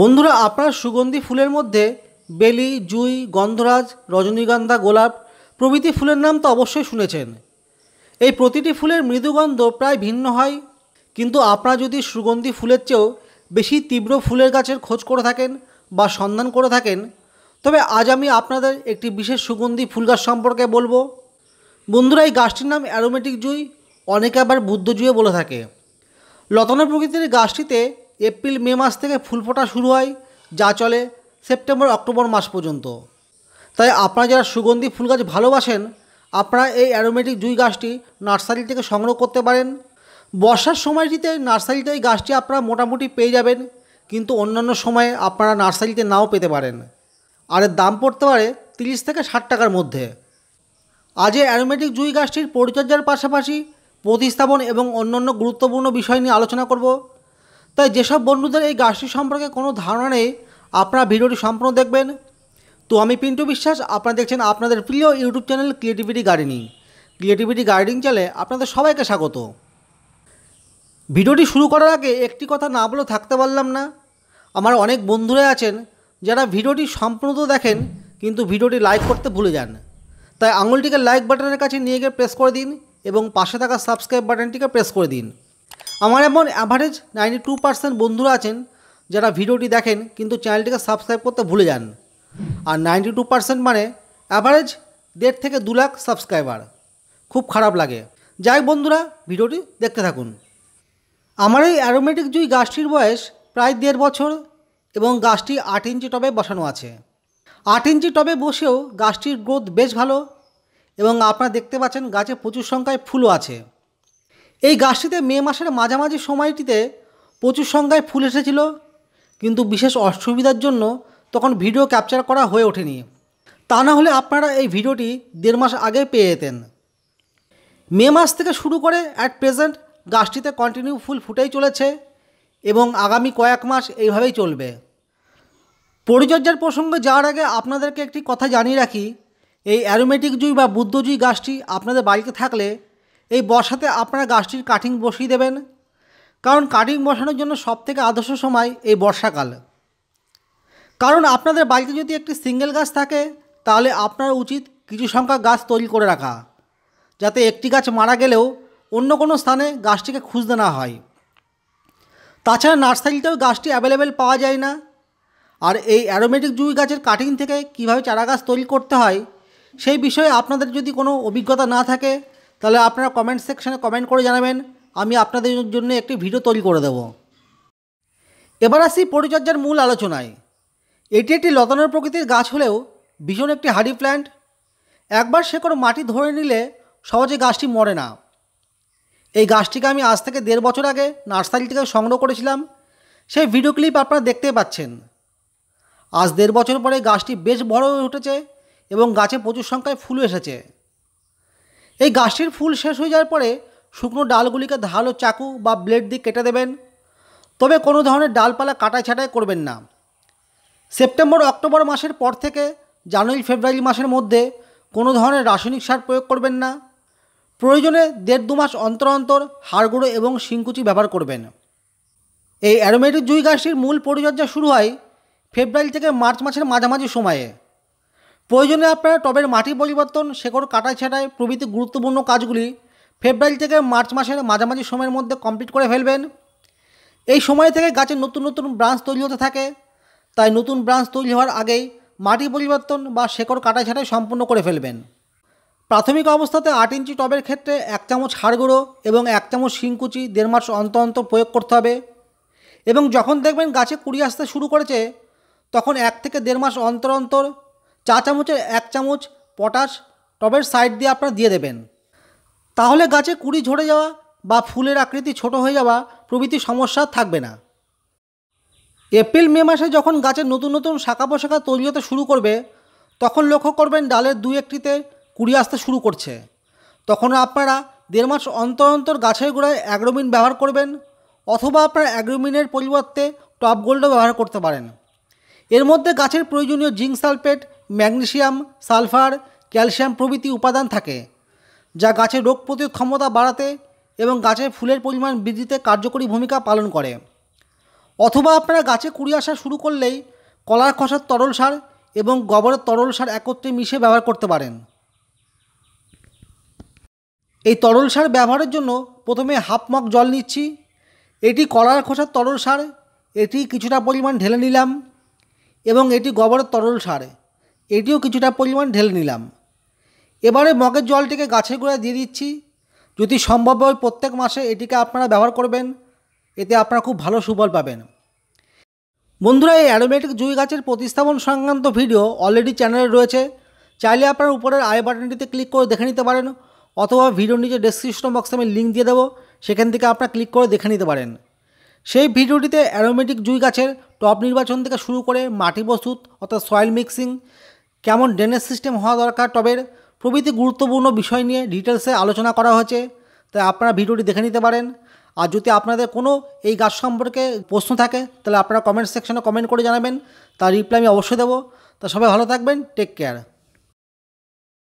বন্ধুরা আপনার সুগন্ধি ফুলের মধ্যে বেলি জুই গন্ধরাজ রজনীগন্ধা গোলাপ প্রভৃতি ফুলের নাম তো অবশ্যই শুনেছেন এই প্রতিটি ফুলের মৃদুগন্ধ প্রায় ভিন্ন হয় কিন্তু আপনারা যদি সুগন্ধি ফুলের চেয়েও বেশি তীব্র ফুলের গাছের খোঁজ করে থাকেন বা সন্ধান করে থাকেন তবে আজ আমি আপনাদের একটি বিশেষ সুগন্ধি ফুল গাছ সম্পর্কে বলবো বন্ধুরা এই গাছটির নাম অ্যারোমেটিক জুই অনেকে আবার বুদ্ধ জুয়ে বলে থাকে লতানো প্রকৃতির গাছটিতে এপ্রিল মে মাস থেকে ফুল ফোটা শুরু হয় যা চলে সেপ্টেম্বর অক্টোবর মাস পর্যন্ত তাই আপনারা যারা সুগন্ধি ফুল গাছ ভালোবাসেন আপনারা এই অ্যারোমেটিক জুই গাছটি নার্সারি থেকে সংগ্রহ করতে পারেন বর্ষার সময়টিতে নার্সারিতে এই গাছটি আপনারা মোটামুটি পেয়ে যাবেন কিন্তু অন্যান্য সময়ে আপনারা নার্সারিতে নাও পেতে পারেন আর এর দাম পড়তে পারে তিরিশ থেকে ষাট টাকার মধ্যে আজ এই অ্যারোমেটিক জুই গাছটির পরিচর্যার পাশাপাশি প্রতিস্থাপন এবং অন্যান্য গুরুত্বপূর্ণ বিষয় নিয়ে আলোচনা করব তাই যেসব বন্ধুদের এই গাছটি সম্পর্কে কোনো ধারণা নেই আপনারা ভিডিওটি সম্পূর্ণ দেখবেন তো আমি পিন্টু বিশ্বাস আপনারা দেখছেন আপনাদের প্রিয় YouTube channel creativity gardening creativity gardening চ্যানেলে আপনাদের সবাইকে স্বাগত ভিডিওটি শুরু করার আগে একটি কথা না বলে থাকতে পারলাম না আমার অনেক বন্ধুরা আছেন যারা ভিডিওটি সম্পূর্ণ তো দেখেন কিন্তু ভিডিওটি লাইক করতে ভুলে যান তাই আঙুলটিকে লাইক বাটনের কাছে নিয়ে গিয়ে প্রেস করে দিন এবং পাশে থাকা সাবস্ক্রাইব বাটনটিকে প্রেস করে দিন আমার এমন অ্যাভারেজ নাইনটি টু পার্সেন্ট বন্ধুরা আছেন যারা ভিডিওটি দেখেন কিন্তু চ্যানেলটিকে সাবস্ক্রাইব করতে ভুলে যান আর নাইনটি টু পার্সেন্ট মানে অ্যাভারেজ দেড় থেকে দু লাখ সাবস্ক্রাইবার খুব খারাপ লাগে যাই বন্ধুরা ভিডিওটি দেখতে থাকুন আমার এই অ্যারোমেটিক জুই গাছটির বয়স প্রায় দেড় বছর এবং গাছটি আট ইঞ্চি টবে বসানো আছে আট ইঞ্চি টবে বসেও গাছটির গ্রোথ বেশ ভালো এবং আপনারা দেখতে পাচ্ছেন গাছে প্রচুর সংখ্যায় ফুলও আছে এই গাছটিতে মে মাসের মাঝামাঝি সময়টিতে প্রচুর সংখ্যায় ফুল এসেছিল কিন্তু বিশেষ অসুবিধার জন্য তখন ভিডিও ক্যাপচার করা হয়ে ওঠেনি তা না হলে আপনারা এই ভিডিওটি দেড় মাস আগে পেয়ে যেতেন মে মাস থেকে শুরু করে অ্যাট প্রেজেন্ট গাছটিতে কন্টিনিউ ফুল ফুটেই চলেছে এবং আগামী কয়েক মাস এইভাবেই চলবে পরিচর্যার প্রসঙ্গে যাওয়ার আগে আপনাদেরকে একটি কথা জানিয়ে রাখি এই অ্যারোমেটিক জুই বা বুদ্ধ জুই গাছটি আপনাদের বাড়িতে থাকলে এই বসাতে আপনারা গাছটির কাটিং বসিয়ে দেবেন কারণ কাটিং বসানোর জন্য সবথেকে আদর্শ সময় এই বর্ষাকাল কারণ আপনাদের বাড়িতে যদি একটি সিঙ্গেল গাছ থাকে তাহলে আপনার উচিত কিছু সংখ্যক গাছ তৈরি করে রাখা যাতে একটি গাছ মারা গেলেও অন্য কোনো স্থানে গাছটিকে খুঁজতে না হয় তাছাড়া নার্সারিতেও গাছটি অ্যাভেলেবেল পাওয়া যায় না আর এই অ্যারোমেটিক জুই গাছের কাটিং থেকে কিভাবে চারা গাছ তৈরি করতে হয় সেই বিষয়ে আপনাদের যদি কোনো অভিজ্ঞতা না থাকে তাহলে আপনারা কমেন্ট সেকশানে কমেন্ট করে জানাবেন আমি আপনাদের জন্য একটি ভিডিও তৈরি করে দেব এবার আসি পরিচর্যার মূল আলোচনায় এটি একটি লতানোর প্রকৃতির গাছ হলেও ভীষণ একটি হাড়ি প্ল্যান্ট একবার শেকড় মাটি ধরে নিলে সহজে গাছটি মরে না এই গাছটিকে আমি আজ থেকে দেড় বছর আগে নার্সারি থেকে সংগ্রহ করেছিলাম সেই ভিডিও ক্লিপ আপনারা দেখতে পাচ্ছেন আজ দেড় বছর পরে গাছটি বেশ বড় হয়ে উঠেছে এবং গাছে প্রচুর সংখ্যায় ফুল এসেছে এই গাছটির ফুল শেষ হয়ে যাওয়ার পরে শুকনো ডালগুলিকে ধালো চাকু বা ব্লেড দিয়ে কেটে দেবেন তবে কোনো ধরনের ডালপালা কাটাই ছাটাই করবেন না সেপ্টেম্বর অক্টোবর মাসের পর থেকে জানুয়ারি ফেব্রুয়ারি মাসের মধ্যে কোনো ধরনের রাসায়নিক সার প্রয়োগ করবেন না প্রয়োজনে দেড় দু মাস অন্তর অন্তর হাড়গুঁড়ো এবং শিংকুচি ব্যবহার করবেন এই অ্যারোমেটিক জুই গাছটির মূল পরিচর্যা শুরু হয় ফেব্রুয়ারি থেকে মার্চ মাসের মাঝামাঝি সময়ে প্রয়োজনে আপনারা টবের মাটি পরিবর্তন শেকড় কাটাই ছেঁটায় প্রভৃতি গুরুত্বপূর্ণ কাজগুলি ফেব্রুয়ারি থেকে মার্চ মাসের মাঝামাঝি সময়ের মধ্যে কমপ্লিট করে ফেলবেন এই সময় থেকে গাছের নতুন নতুন ব্রাঞ্চ তৈরি হতে থাকে তাই নতুন ব্রাঞ্চ তৈরি হওয়ার আগেই মাটি পরিবর্তন বা শেকড় কাটাই ছাঁটাই সম্পূর্ণ করে ফেলবেন প্রাথমিক অবস্থাতে আট ইঞ্চি টবের ক্ষেত্রে এক চামচ হাড় গুঁড়ো এবং এক চামচ শিংকুচি দেড় মাস অন্তর অন্তর প্রয়োগ করতে হবে এবং যখন দেখবেন গাছে কুড়ি আসতে শুরু করেছে তখন এক থেকে দেড় মাস অন্তর অন্তর চা চামচের এক চামচ পটাশ টবের সাইড দিয়ে আপনারা দিয়ে দেবেন তাহলে গাছে কুড়ি ঝরে যাওয়া বা ফুলের আকৃতি ছোট হয়ে যাওয়া প্রভৃতি সমস্যা থাকবে না এপ্রিল মে মাসে যখন গাছের নতুন নতুন শাখা পোশাখা তৈরি হতে শুরু করবে তখন লক্ষ্য করবেন ডালের দুই একটিতে কুড়ি আসতে শুরু করছে তখন আপনারা দেড় মাস অন্তর অন্তর গাছের গোড়ায় অ্যাগ্রোমিন ব্যবহার করবেন অথবা আপনারা অ্যাগ্রোমিনের পরিবর্তে টপ গোল্ডও ব্যবহার করতে পারেন এর মধ্যে গাছের প্রয়োজনীয় zinc sulphate magnesium sulphur calcium প্রভৃতি উপাদান থাকে যা গাছের রোগ প্রতিরোধ ক্ষমতা বাড়াতে এবং গাছের ফুলের পরিমাণ বৃদ্ধিতে কার্যকরী ভূমিকা পালন করে অথবা আপনারা গাছে কুড়ি আসা শুরু করলেই কলার খসার তরল সার এবং গোবরের তরল সার একত্রে মিশে ব্যবহার করতে পারেন এই তরল সার ব্যবহারের জন্য প্রথমে হাফ মগ জল নিচ্ছি এটি কলার খসার তরল সার এটি কিছুটা পরিমাণ ঢেলে নিলাম এবং এটি গোবর তরল সার এটিও কিছুটা পরিমাণ ঢেলে নিলাম এবারে মগের জলটিকে গাছের গোড়ায় দিয়ে দিচ্ছি যদি সম্ভব হয় প্রত্যেক মাসে এটিকে আপনারা ব্যবহার করবেন এতে আপনারা খুব ভালো সুফল পাবেন বন্ধুরা এই অ্যারোমেটিক জুই গাছের প্রতিস্থাপন সংক্রান্ত ভিডিও অলরেডি চ্যানেলে রয়েছে চাইলে আপনার উপরের আই বাটনটিতে ক্লিক করে দেখে নিতে পারেন অথবা ভিডিও নিচে ডেসক্রিপশন বক্সে আমি লিঙ্ক দিয়ে দেবো সেখান থেকে আপনারা ক্লিক করে দেখে নিতে পারেন সেই ভিডিওটিতে অ্যারোমেটিক জুই গাছের টপ নির্বাচন থেকে শুরু করে মাটি প্রস্তুত অর্থাৎ সয়েল মিক্সিং কেমন ড্রেনেজ সিস্টেম হওয়া দরকার টবের প্রভৃতি গুরুত্বপূর্ণ বিষয় নিয়ে ডিটেলসে আলোচনা করা হয়েছে তাই আপনারা ভিডিওটি দেখে নিতে পারেন আর যদি আপনাদের কোনো এই গাছ সম্পর্কে প্রশ্ন থাকে তাহলে আপনারা কমেন্ট সেকশনে কমেন্ট করে জানাবেন তার রিপ্লাই আমি অবশ্যই দেবো তা সবাই ভালো থাকবেন টেক কেয়ার